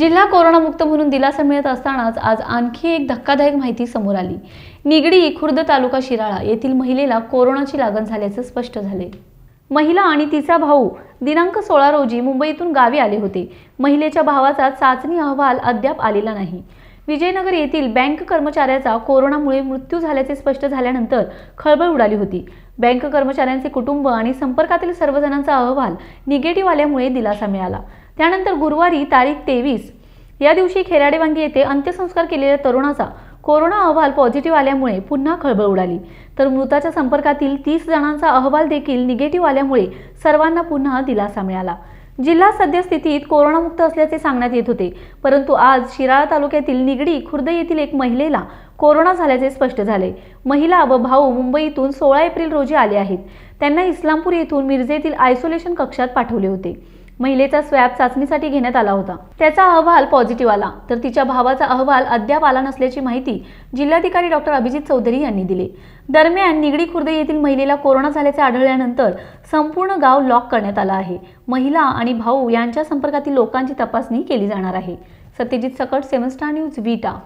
जिल्हा कोरोनामुक्त म्हणून दिलासा मिळत असतानाच आज आणखी एक धक्कादायक माहिती समोर आली निगडी खुर्द तालुका शिराळा येथील महिलेला कोरोनाची लागण झाल्याचं स्पष्ट झाले महिला आणि तिचा भाऊ दिनांक सोळा रोजी मुंबईतून गावी आले होते महिलेच्या भावाचा चाचणी अहवाल अद्याप आलेला नाही विजयनगर येथील बँक कर्मचाऱ्याचा कोरोनामुळे मृत्यू झाल्याचे स्पष्ट झाल्यानंतर खळबळ उडाली होती बँक कर्मचाऱ्यांचे कुटुंब आणि संपर्कातील सर्वजणांचा अहवाल निगेटिव्ह आल्यामुळे दिलासा मिळाला त्यानंतर गुरुवारी तारीख तेवीस या दिवशी खेराडेवांगी येथे अंत्यसंस्कार केलेल्या तरुणाचा कोरोना अहवाल पॉझिटिव्ह आल्यामुळे पुन्हा खळबळ उडाली तर मृताच्या संपर्कातील तीस जणांचा अहवाल देखील निगेटिव्ह आल्यामुळे सर्वांना पुन्हा दिलासा मिळाला जिल्हा सद्यस्थितीत कोरोनामुक्त असल्याचे सांगण्यात येत होते परंतु आज शिराळा तालुक्यातील निगडी खुर्द येथील एक महिलेला कोरोना झाल्याचे स्पष्ट झाले महिला व भाऊ मुंबईतून सोळा एप्रिल रोजी आले आहेत त्यांना इस्लामपूर येथून मिरजेतील आयसोलेशन कक्षात पाठवले होते महिलेचा स्वॅब चाचणीसाठी घेण्यात आला होता त्याचा अहवाल पॉझिटिव्ह आला तर तिच्या भावाचा अहवाल अद्याप आला नसल्याची माहिती जिल्हाधिकारी डॉक्टर अभिजित चौधरी यांनी दिली दरम्यान निगडी खुर्दे येथील महिलेला कोरोना झाल्याचे आढळल्यानंतर संपूर्ण गाव लॉक करण्यात आला आहे महिला आणि भाऊ यांच्या संपर्कातील लोकांची तपासणी केली जाणार आहे सत्यजित सकट सेव्हन स्टार न्यूज विटा